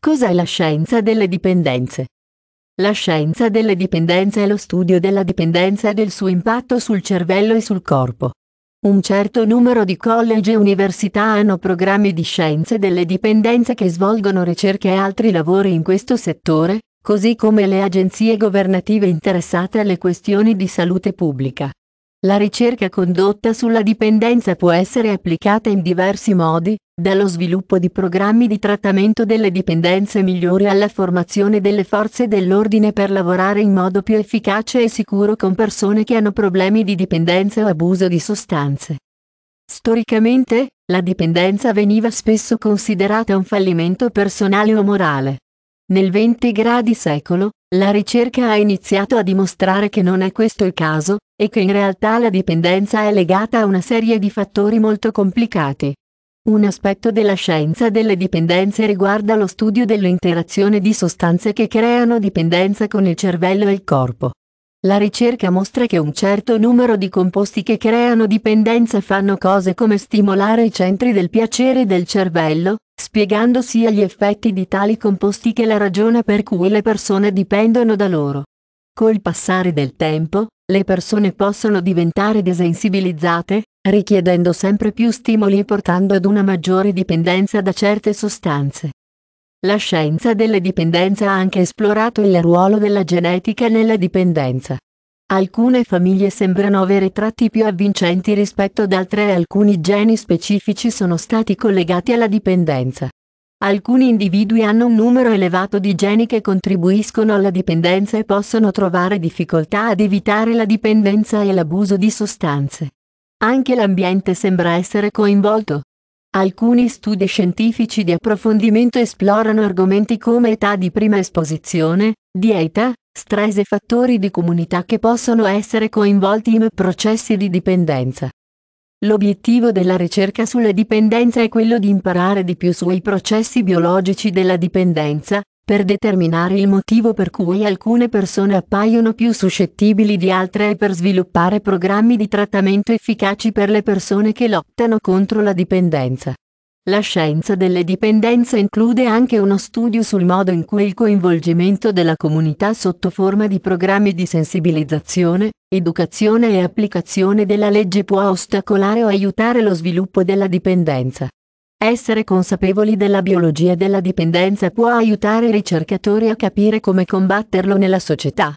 Cos'è la scienza delle dipendenze? La scienza delle dipendenze è lo studio della dipendenza e del suo impatto sul cervello e sul corpo. Un certo numero di college e università hanno programmi di scienze delle dipendenze che svolgono ricerche e altri lavori in questo settore, così come le agenzie governative interessate alle questioni di salute pubblica. La ricerca condotta sulla dipendenza può essere applicata in diversi modi, dallo sviluppo di programmi di trattamento delle dipendenze migliori alla formazione delle forze dell'ordine per lavorare in modo più efficace e sicuro con persone che hanno problemi di dipendenza o abuso di sostanze. Storicamente, la dipendenza veniva spesso considerata un fallimento personale o morale. Nel 20 gradi secolo, la ricerca ha iniziato a dimostrare che non è questo il caso, e che in realtà la dipendenza è legata a una serie di fattori molto complicati. Un aspetto della scienza delle dipendenze riguarda lo studio dell'interazione di sostanze che creano dipendenza con il cervello e il corpo. La ricerca mostra che un certo numero di composti che creano dipendenza fanno cose come stimolare i centri del piacere del cervello, spiegando sia gli effetti di tali composti che la ragione per cui le persone dipendono da loro. Col passare del tempo, le persone possono diventare desensibilizzate, richiedendo sempre più stimoli e portando ad una maggiore dipendenza da certe sostanze. La scienza della dipendenza ha anche esplorato il ruolo della genetica nella dipendenza. Alcune famiglie sembrano avere tratti più avvincenti rispetto ad altre e alcuni geni specifici sono stati collegati alla dipendenza. Alcuni individui hanno un numero elevato di geni che contribuiscono alla dipendenza e possono trovare difficoltà ad evitare la dipendenza e l'abuso di sostanze. Anche l'ambiente sembra essere coinvolto. Alcuni studi scientifici di approfondimento esplorano argomenti come età di prima esposizione, dieta, stress e fattori di comunità che possono essere coinvolti in processi di dipendenza. L'obiettivo della ricerca sulla dipendenza è quello di imparare di più sui processi biologici della dipendenza, per determinare il motivo per cui alcune persone appaiono più suscettibili di altre e per sviluppare programmi di trattamento efficaci per le persone che lottano contro la dipendenza. La scienza delle dipendenze include anche uno studio sul modo in cui il coinvolgimento della comunità sotto forma di programmi di sensibilizzazione, educazione e applicazione della legge può ostacolare o aiutare lo sviluppo della dipendenza. Essere consapevoli della biologia della dipendenza può aiutare i ricercatori a capire come combatterlo nella società.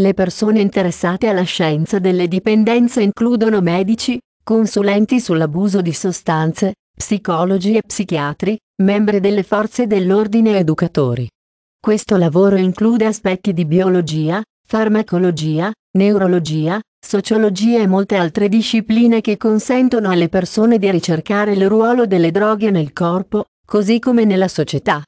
Le persone interessate alla scienza delle dipendenze includono medici, consulenti sull'abuso di sostanze, psicologi e psichiatri, membri delle forze dell'ordine e educatori. Questo lavoro include aspetti di biologia, farmacologia, neurologia, sociologia e molte altre discipline che consentono alle persone di ricercare il ruolo delle droghe nel corpo, così come nella società,